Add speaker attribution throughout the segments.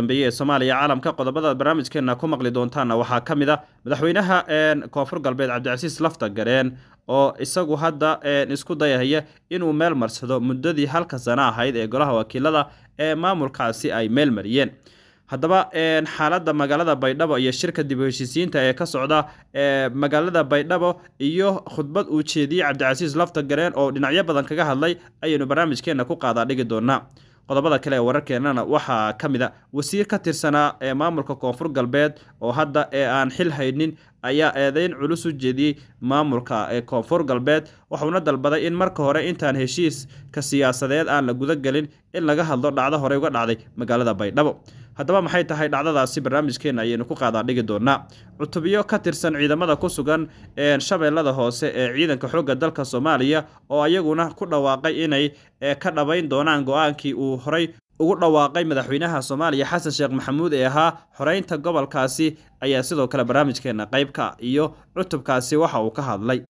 Speaker 1: dambeeye ee soomaaliya caalamka qodobada barnaamijkeena ku maqli doontaanna waxaa ka mid a ah madaxweynaha koonfur galbeed cabdicasiis lafta gareen oo isagu hadda isku dayahaya inuu meel marsado muddadii halka sana ahayd ee golaha wakiilada ee maamulkaasi ay meel mariyeen haddaba xaaladda magaalada baydhabo iyo shirka dib u heshiisiinta ee ka socda magaalada baydhabo iyo khudbad uu jeediyey cabdicasiis lafta gareen oo dhinacyo badan kaga hadlay ayaynu barnaamijkeena ku qaadaa dhigi doonaa qodobada kale ee wararkeennana waxaa ka mid a wasiir ka tirsanaa ee maamulka koonfur galbeed oo hadda ee aan xil haynin ayaa eedayn culus u jeediyey maamulka ee koonfur galbeed wuxuuna dalbaday in marka hore intaan heshiiska siyaasadeed aan la gudagelin in laga hadlo dhacdo horey uga dhacday magaalada baydhabo haddaba maxay tahay dhacdadaasi barnaamijkeenna ayaynu ku qaadaa dhigi doonaa cutubyo ka tirsan ciidamada ku sugan shabeellada hoose ee ciidanka xoogga dalka soomaaliya oo ayaguna ku dhawaaqay inay ka dhabayn doonaan go'aankii uu horay ugu dhawaaqay madaxweynaha soomaaliya xasan sheekh maxamuud ee ahaa xoraynta gobolkaasi ayaa sidoo kale barnaamijkeena qaybka iyo cutubkaasi waxa uu ka hadlay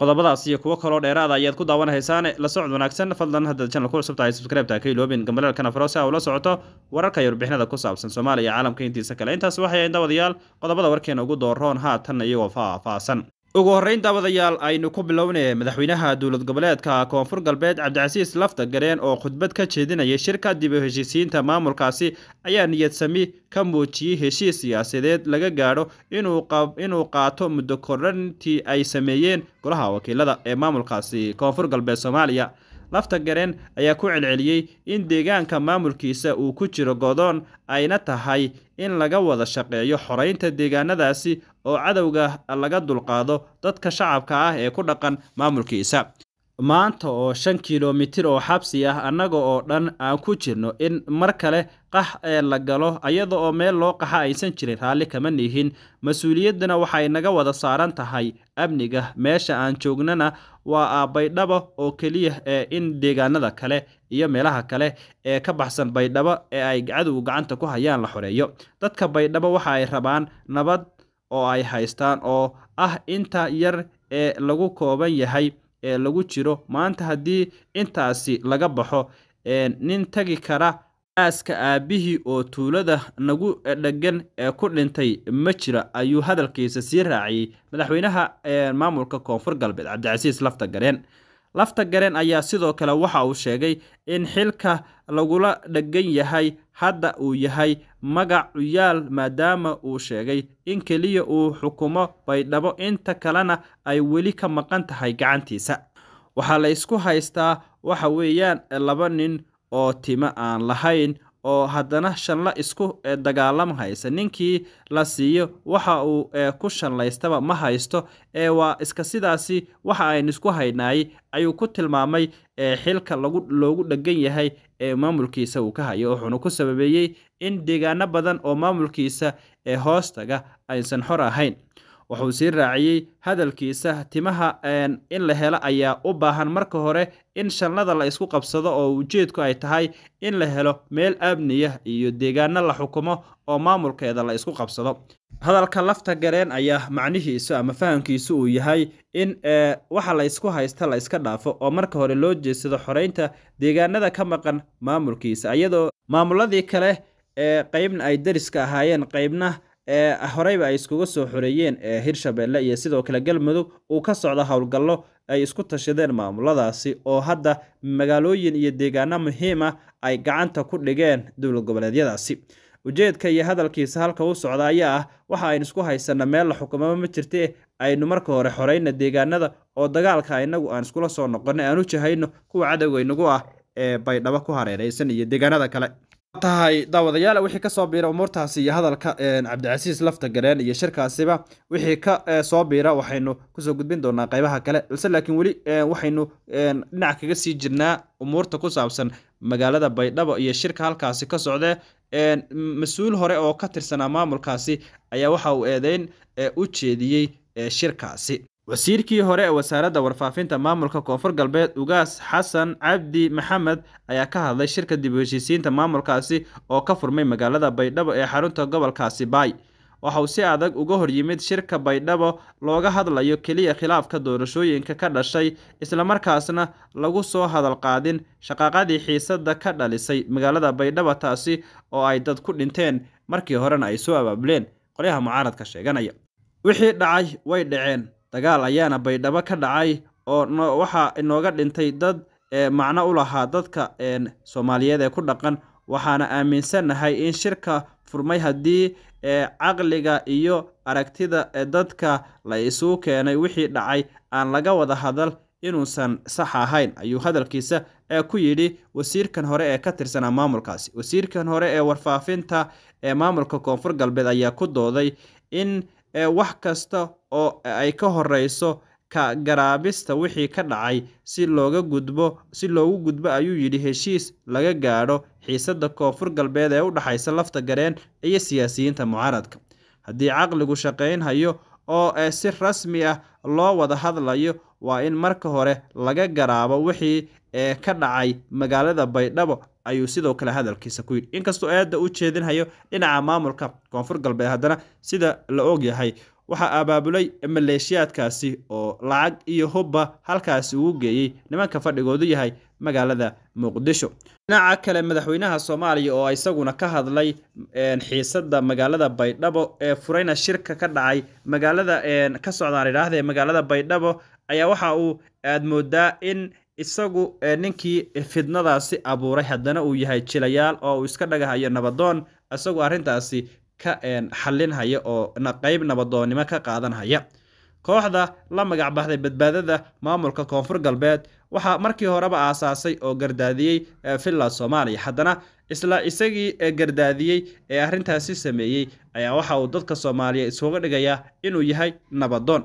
Speaker 1: qodobadaas iyo kuwo kaloo dheeraada ah ayaad ku daawanahaysaane la socod wanaagsan fadlan haddaad channel ku cusubtahay subscribe-ta ka iloobin gambalaalkana faroosa oo la socoto wararka iyo warbixinada ku saabsan soomaaliya iyo caalamka intiisa kale intaas waxay ahayn dawadayaal qodobada warkeena ugu dooroon haatan iyagoo faahfaahsan ugu horreynta wadayaal aynu ku bilownay madaxweynaha dowlad goboleedka koonfur galbeed cabdicasiis lafta gareen oo khudbad ka jeedinaya shirka dib u heshiisiinta maamulkaasi ayaa niyadsami ka muujiyey heshiis siyaasadeed laga gaadho inuu qaato muddo korrantii ay sameeyeen golaha wakiilada ee maamulkaasi koonfur galbeed soomaaliya lafta gareen ayaa ku celceliyey in deegaanka maamulkiisa uu ku jiro godoon ayna tahay in laga wada shaqeeyo xoraynta deegaanadaasi oo cadowga laga dulqaado dadka shacabka ah ee ku dhaqan maamulkiisa maanta oo shan kilomitir oo xabsi ah annaga oo dhan aan ku jirno in mar kale qax ee la galo ayada oo meel loo qaxa aysan jirin raalli kama nihin mas-uuliyaddana waxay naga wada saaran tahay amniga meesha aan joognana waa aabbaydhaba oo keliya ee in deegaanada kale iyo meelaha kale ee ka baxsan baydhabo ee ay cadowga gacanta ku hayaan la xoreeyo dadka baydhabo waxa ay rabaan nabad oo ay haystaan oo ah inta yar ee lagu kooban yahay ee lagu jiro maanta haddii intaasi laga baxo nin tagi kara aaska aabbihii oo tuulada nagu dheggan ee ku dhintay ma jira ayuu hadalkiisa sii raaciyey madaxweynaha maamulka koonfur galbeed cabdicasiis lafta gareen lafta gareen ayaa sidoo kale waxa uu sheegay in xilka lagula dhegan yahay hadda uu yahay magac cuyaal maadaama uu sheegay in keliya uu xukumo baydhabo inta kalena ay weli ka maqan tahay gacantiisa waxaa la ysku haystaa waxa weeyaan laba nin oo timo aan lahayn oo haddana shanla isku dagaalama haysa ninkii la siiyo waxa uu ku shanlaystaba ma haysto ee waa iska sidaasi waxa ayn isku haynaay ayuu ku tilmaamay xilka loogu dhegan yahay ee maamulkiisa uu ka hayo wuxuuna ku sababeeyey in deegaano badan oo maamulkiisa ee hoostaga aysan xor ahayn wuxuu sii raaciyey hadalkiisa timaha in la helo ayaa u baahan marka hore in shallada la isku qabsado oo ujeedku ay tahay in la helo meel amniya iyo deegaano la xukumo oo maamulkeeda la isku qabsado hadalka lafta gareen ayaa macnihiisu ama fahamkiisu uu yahay in waxa la ysku haysta la iska dhaafo oo marka hore loo jeesado xoraynta deegaanada ka maqan maamulkiisa iyadoo maamuladii kale ee qaybna ay dariska ahaayeen qaybna horeyba ay iskuga soo xoreeyeen ee hirshabelle iyo sidoo kale galmudug uu ka socda howlgallo ay isku tashadeen maamuladaasi oo hadda magaalooyin iyo deegaano muhiima ah ay gacanta ku dhigeen dowlad goboleedyadaasi ujeedka iyo hadalkiisa halka u socda ayaa ah waxa aynu isku haysana meel la xukumaba ma jirta aynu marka hore xorayna deegaanada oo dagaalka inagu aan iskula soo noqona aan u jahayno kuwa cadowga inagu ah ee baydhaba ku hareereysan iyo deegaanada kale tahay daawadayaal wixii ka soo biira umuurtaasi iyo hadalka cabdicasiis lafta gareen iyo shirkaasiba wixii ka soo biira waxaynu kusoo gudbin doonaa qaybaha kale balse laakiin weli waxaynu dhinac kaga sii jirnaa umuurta ku saabsan magaalada baydhabo iyo shirka halkaasi ka socdee mas-uul hore oo ka tirsanaa maamulkaasi ayaa waxa uu eedeyn u jeediyey shirkaasi wasiirkii hore ee wasaaradda warfaafinta maamulka koonfur galbeed ugaas xasan cabdi maxamed ayaa ka hadlay shirka dib u heshiisiinta maamulkaasi oo ka furmay magaalada baydhabo ee xarunta gobolkaasi baay waxa uu si adag uga hor yimid shirka baydhabo looga hadlayo keliya khilaafka doorashooyinka ka dhashay islamarkaasna lagu soo hadalqaadin shaqaaqadii xiisadda ka dhalisay magaalada baydhabo taasi oo ay dad ku dhinteen markii horena ay soo abaabuleen qolyaha mucaaradka sheeganaya wixii dhacay way dhaceen dagaal ayaana baydhabo ka dhacay oo waxaa inooga dhintay dad macno u lahaa dadka soomaaliyeed ee ku dhaqan waxaana aaminsannahay in shirka furmay haddii caqliga iyo aragtida dadka la isuu keenay wixii dhacay aan laga wada hadal inuusan sax ahayn ayuu hadalkiisa ku yidhi wasiirkan hore ee ka tirsanaa maamulkaasi wasiirkan hore ee warfaafinta ee maamulka koonfur galbeed ayaa ku dooday in ee wax kasta oo ay ka horeyso ka garaabista wixii ka dhacay si looga gudbo ayuu yidhi heshiis laga gaadho xiisadda koonfur galbeed ee u dhaxaysa lafta gareen iyo siyaasiyiinta mucaaradka haddii caqligu shaqaynhayo oo si rasmi ah loo wada hadlayo waa in marka hore laga garaabo wixii ee ka dhacay magaalada baydhabo ayuu sidoo kale hadalkiisa ku yidhi inkastoo aadda u jeedinhayo dhinaca maamulka koonfur galbeed haddana sida la og yahay waxaa abaabulay maleeshiyaadkaasi oo lacag iyo hubba halkaasi ugu geeyey nimanka fadhigoodu yahay magaalada muqdisho dhinaca kale madaxweynaha soomaaliya oo isaguna ka hadlay xiisada magaalada baydhabo ee furayna shirka ka dhacay magaalada ka socdaan idhaahdee magaalada baydhabo ayaa waxa uu aad moodaa in isagu ninkii fidnadaasi abuuray haddana uu yahay jilayaal oo uu iska dhagahayo nabadoon isagu arrintaasi ka xalinhaya oo qayb nabadoonnimo ka qaadanhaya kooxda la magac baxday badbaadada maamulka koonfur galbeed waxaa markii horeba aasaasay oo gardaadiyey villa soomaaliya haddana isla isagii gardaadiyey ee arrintaasi sameeyey ayaa waxa uu dadka soomaaliya isuga dhigaya inuu yahay nabadoon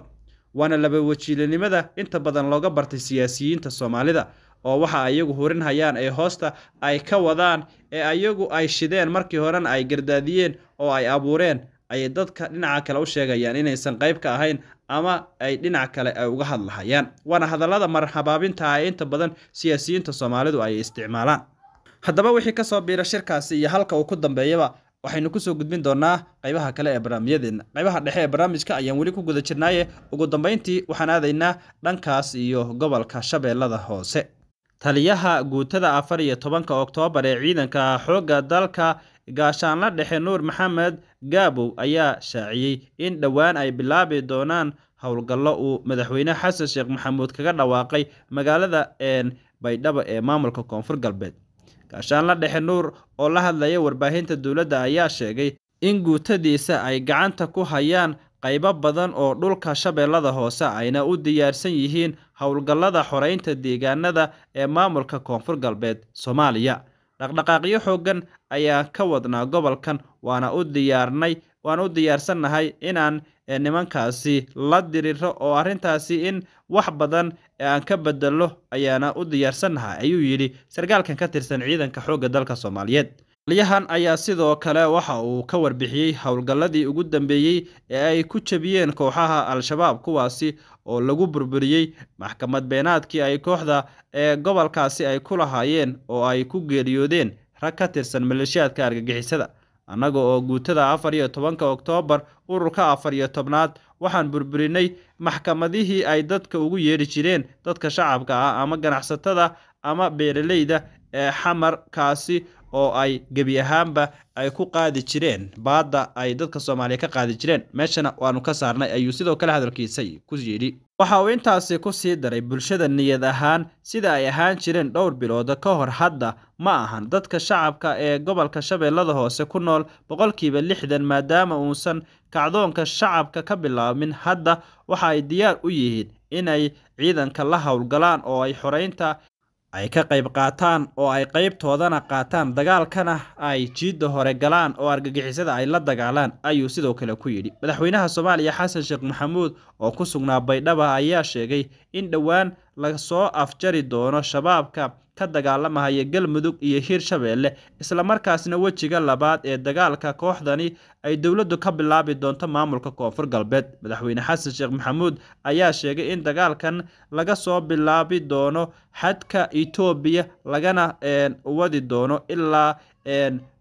Speaker 1: waana laba inta badan looga bartay siyaasiyiinta soomaalida oo waxa iyagu hurin hayaan ee hoosta ay ka wadaan ee ayagu ay shideen markii horena ay gardaadiyeen oo ay abuureen ayay dadka dhinaca kale u sheegayaan inaysan qayb ka ahayn ama ay dhinac kale ay uga hadlahayaan waana hadallada marxabaabinta ah ee inta badan siyaasiyiinta soomaalidu ay isticmaalaan haddaba wixii kasoo biira shirkaasi iyo halka uu ku dambeeyaba waxaynu kusoo gudbin doonaa qaybaha kale ee barnaamijyadeenna qaybaha dhexe ee barnaamijka ayaan weli ku guda jirnaaye ugu dambayntii waxaan aadaynaa dhankaas iyo gobolka shabeellada hoose taliyaha guutada afar iyo tobanka oktoobar ee ciidanka xoogga dalka gaashaanla dhexe nuur maxamed gaabow ayaa shaaciyey in dhowaan ay bilaabi doonaan howlgallo uu madaxweyne xasan sheekh maxamuud kaga dhawaaqay magaalada een baydhabo ee maamulka koonfur galbeed gaashaanla dhexe nuur oo la hadlaya warbaahinta dowladda ayaa sheegay in guutadiisa ay gacanta ku hayaan qaybo badan oo dhulka shabeellada hoose ayna u diyaarsan yihiin howlgallada xoraynta deegaanada ee maamulka koonfur galbeed soomaaliya dhaqdhaqaaqyo xooggan ayaa ka wadnaa gobolkan waana u diyaarsannahay inaan ee nimankaasi la diriro oo arrintaasi in wax badan aan ka bedelo ayaana u diyaarsannahay ayuu yidhi sargaalkan ka tirsan ciidanka xoogga dalka soomaaliyeed qolyahan ayaa sidoo kale waxa uu ka warbixiyey howlgalladii ugu dambeeyey ee ay ku jebiyeen kooxaha al-shabaab kuwaasi oo lagu burburiyey maxkamad beenaadkii ay kooxda ee gobolkaasi ay ku lahaayeen oo ay ku geeriyoodeen rag ka tirsan maleeshiyaadka argagixisada annaga oo guutada afar iyo tobanka oktoobar ururka afar iyo tobnaad waxaan burburinay maxkamadihii ay dadka ugu yeedhi jireen dadka shacabka ah ama ganacsatada ama beeralayda ee xamar kaasi oo ay gebi ahaanba ay ku qaadi jireen baadda ay dadka soomaaliya ka qaadi jireen meeshana waanu ka saarnay ayuu sidoo kale hadalkiisay ku yidhi waxa uu intaasi ku sii daray bulshada niyad ahaan sida ay ahaan jireen dhowr bilooda ka hor hadda ma ahan dadka shacabka ee gobolka shabeellada hoose ku nool boqolkiiba lixdan maadaama uusan kacdoonka shacabka ka bilaabmin hadda waxa ay diyaar u yihiin inay ciidanka la howlgalaan oo ay xoraynta ay ka qayb qaataan oo ay qaybtoodana qaataan dagaalkana ay jiidda hore galaan oo argagixisada ay la dagaalaan ayuu sidoo kale ku yidhi madaxweynaha soomaaliya xasan sheekh maxamuud oo ku sugnaa baydhaba ayaa sheegay in dhowaan lasoo afjari doono shabaabka ka dagaalamahaya galmudug iyo hiir hiirshabeelle islamarkaasna wejiga labaad ee dagaalka kooxdani ay dowladdu ka bilaabi doonto maamulka koonfur galbeed madaxweyne xasan sheekh maxamuud ayaa sheegay in dagaalkan laga soo bilaabi doono xadka etoobiya lagana wadi doono ilaa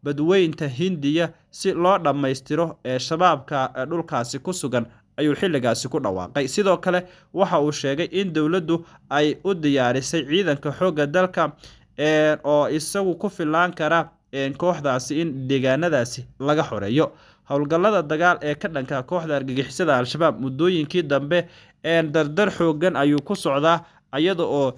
Speaker 1: badweynta hindiya si loo dhammaystiro ee shabaabka dhulkaasi ku sugan ayuu xilligaasi ku dhawaaqay sidoo kale waxa uu sheegay in dowladdu ay u diyaarisay ciidanka xoogga dalka oo isagu ku filaan kara kooxdaasi in deegaanadaasi laga xoreeyo howlgallada dagaal ee ka dhanka kooxda argagixisada al-shabaab muddooyinkii dambe dardar xooggan ayuu ku socdaa iyada oo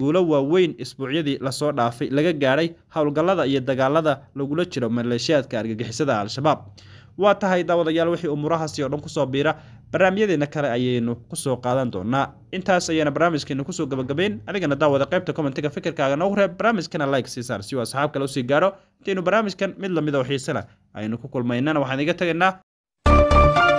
Speaker 1: guulo waaweyn isbuucyadii lasoo dhaafay laga gaadhay howlgallada iyo dagaalada lagula jiro maleeshiyaadka argagixisada al-shabaab waa tahay daawadayaal wixii umuurahaasi oo dhan ku soo biira barnaamijyadeena kale ayaynu ku soo qaadan doonaa intaas ayaana barnaamijkeena kusoo gabagabayn adigana daawada qaybta commentiga fikirkaaga noogu reeb barnaamijkana like sii saar si uu asxaab kale usii gaaro intaynu barnaamijkan mid lamid oo ah xiisana aynu ku kulmaynana waxaan iga tegaynaa